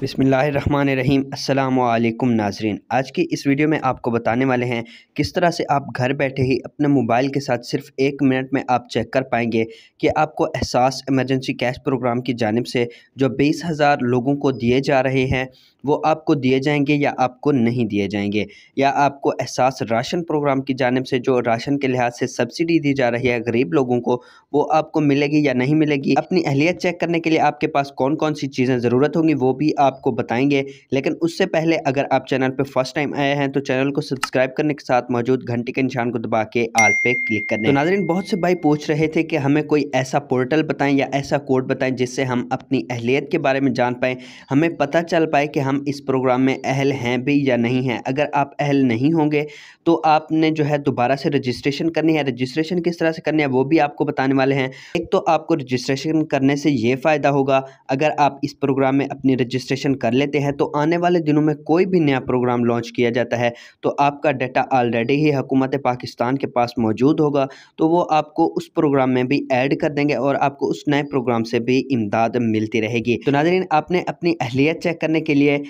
बिसमीम अल्लाम नाजरीन आज की इस वीडियो में आपको बताने वाले हैं किस तरह से आप घर बैठे ही अपने मोबाइल के साथ सिर्फ एक मिनट में आप चेक कर पाएंगे कि आपको एहसास इमरजेंसी कैश प्रोग्राम की जानब से जो बीस हज़ार लोगों को दिए जा रहे हैं वो आपको दिए जाएंगे या आपको नहीं दिए जाएंगे या आपको एहसास राशन प्रोग्राम की जानब से जो राशन के लिहाज से सब्सिडी दी जा रही है गरीब लोगों को वो आपको मिलेगी या नहीं मिलेगी अपनी अहलियत चेक करने के लिए आपके पास कौन कौन सी चीज़ें ज़रूरत होंगी वो भी आप आपको बताएंगे लेकिन उससे पहले अगर आप चैनल पर फर्स्ट टाइम आए हैं तो चैनल को सब्सक्राइब करने के साथ मौजूद घंटे के निशान को दबा के आल पे क्लिक करें तो नाजरीन बहुत से भाई पूछ रहे थे कि हमें कोई ऐसा पोर्टल बताएं या ऐसा कोड बताएं जिससे हम अपनी अहलियत के बारे में जान पाए हमें पता चल पाए कि हम इस प्रोग्राम में अहल हैं भी या नहीं हैं अगर आप अहल नहीं होंगे तो आपने जो है दोबारा से रजिस्ट्रेशन करनी है रजिस्ट्रेशन किस तरह से करनी है वो भी आपको बताने वाले हैं एक तो आपको रजिस्ट्रेशन करने से ये फ़ायदा होगा अगर आप इस प्रोग्राम में अपनी रजिस्ट्रेशन रजिस्ट्रेशन कर लेते हैं तो आने वाले दिनों में कोई भी नया प्रोग्राम लॉन्च किया जाता है तो आपका डाटा ऑलरेडी ही हुकूमत पाकिस्तान के पास मौजूद होगा तो वो आपको उस प्रोग्राम में भी ऐड कर देंगे और आपको उस नए प्रोग्राम से भी इमदाद मिलती रहेगी तो नाजरीन आपने अपनी अहलियत चेक करने के लिए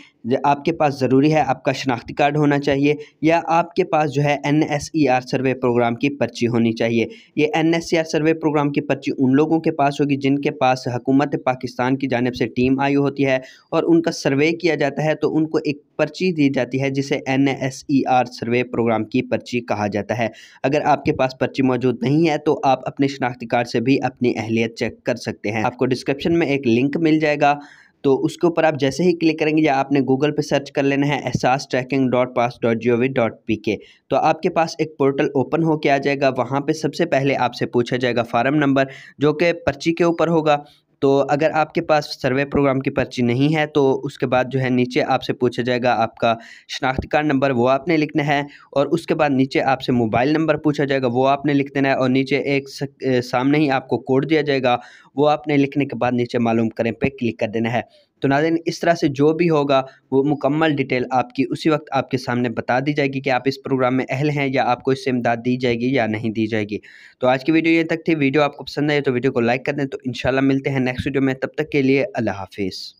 आपके पास ज़रूरी है आपका शनाख्ती कार्ड होना चाहिए या आपके पास जो है एन e सर्वे प्रोग्राम की पर्ची होनी चाहिए ये एन e सर्वे प्रोग्राम की पर्ची उन लोगों के पास होगी जिनके पास हुकूमत पाकिस्तान की जानब से टीम आई होती है और उनका सर्वे किया जाता है तो उनको एक पर्ची दी जाती है जिसे एन e सर्वे प्रोग्राम की पर्ची कहा जाता है अगर आपके पास पर्ची मौजूद नहीं है तो आप अपने शनाख्ती कार्ड से भी अपनी अहलियत चेक कर सकते हैं आपको डिस्क्रिप्शन में एक लिंक मिल जाएगा तो उसके ऊपर आप जैसे ही क्लिक करेंगे या आपने गूगल पे सर्च कर लेना है Ehsaas tracking dot pass dot G O V dot P K तो आपके पास एक पोर्टल ओपन हो के आ जाएगा वहाँ पे सबसे पहले आपसे पूछा जाएगा फार्म नंबर जो कि पर्ची के ऊपर होगा तो अगर आपके पास सर्वे प्रोग्राम की पर्ची नहीं है तो उसके बाद जो है नीचे आपसे पूछा जाएगा आपका शनाख्त कार्ड नंबर वो आपने लिखना है और उसके बाद नीचे आपसे मोबाइल नंबर पूछा जाएगा वो आपने लिख देना है और नीचे एक सामने ही आपको कोड दिया जाएगा वो आपने लिखने के बाद नीचे मालूम करें पे क्लिक कर देना है तो नाजन इस तरह से जो भी होगा वो मुकम्मल डिटेल आपकी उसी वक्त आपके सामने बता दी जाएगी कि आप इस प्रोग्राम में अहल हैं या आपको इससे इमदाद दी जाएगी या नहीं दी जाएगी तो आज की वीडियो ये तक थी वीडियो आपको पसंद आए तो वीडियो को लाइक कर दें तो इन मिलते हैं नेक्स्ट वीडियो में तब तक के लिए अल्लाह हाफिज़